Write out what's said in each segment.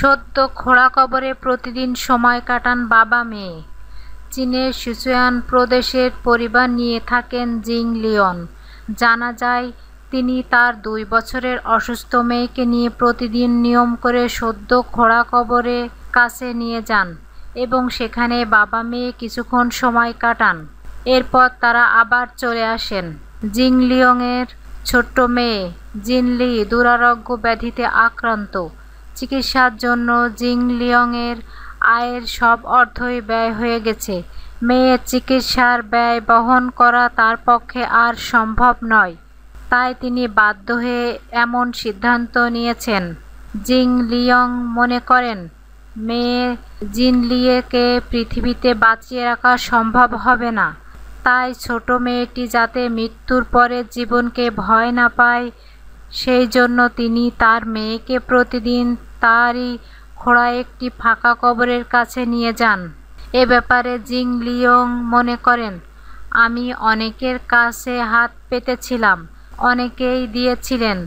সদ্য খোড়া কবরে প্রতিদিন সময় কাটান বাবা মেয়ে চীনের সুচুয়ান প্রদেশের পরিবার নিয়ে থাকেন জিং লিওন জানা যায় তিনি তার দুই বছরের অসুস্থ মেয়েকে নিয়ে প্রতিদিন নিয়ম করে সদ্য খোড়া কবরে কাছে নিয়ে যান এবং সেখানে বাবা মেয়ে কিছুক্ষণ সময় কাটান এরপর তারা আবার চলে আসেন জিং লিওংয়ের ছোট্ট মেয়ে জিনলি দুরারোগ্য ব্যাধিতে আক্রান্ত চিকিৎসার জন্য জিং লিয়ংয়ের আয়ের সব অর্থই ব্যয় হয়ে গেছে মেয়ের চিকিৎসার ব্যয় বহন করা তার পক্ষে আর সম্ভব নয় তাই তিনি বাধ্য হয়ে এমন সিদ্ধান্ত নিয়েছেন জিং লিয়ং মনে করেন মেয়ে জিন লিয়েকে পৃথিবীতে বাঁচিয়ে রাখা সম্ভব হবে না তাই ছোট মেয়েটি যাতে মৃত্যুর পরে জীবনকে ভয় না পায় সেই জন্য তিনি তার মেয়েকে প্রতিদিন তারই খোঁড়া একটি ফাঁকা কবরের কাছে নিয়ে যান এ ব্যাপারে জিং লিয়ং মনে করেন আমি অনেকের কাছে হাত পেতেছিলাম অনেকেই দিয়েছিলেন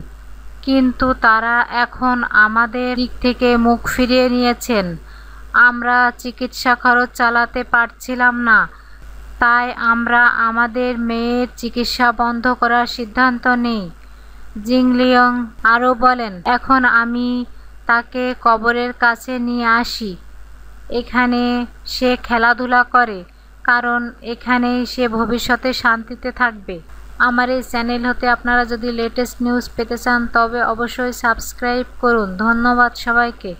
কিন্তু তারা এখন আমাদের দিক থেকে মুখ ফিরিয়ে নিয়েছেন আমরা চিকিৎসা খরচ চালাতে পারছিলাম না তাই আমরা আমাদের মেয়ের চিকিৎসা বন্ধ করার সিদ্ধান্ত নিই জিংলিয়ং আরও বলেন এখন আমি তাকে কবরের কাছে নিয়ে আসি এখানে সে খেলাধুলা করে কারণ এখানেই সে ভবিষ্যতে শান্তিতে থাকবে আমার এই চ্যানেল হতে আপনারা যদি লেটেস্ট নিউজ পেতে চান তবে অবশ্যই সাবস্ক্রাইব করুন ধন্যবাদ সবাইকে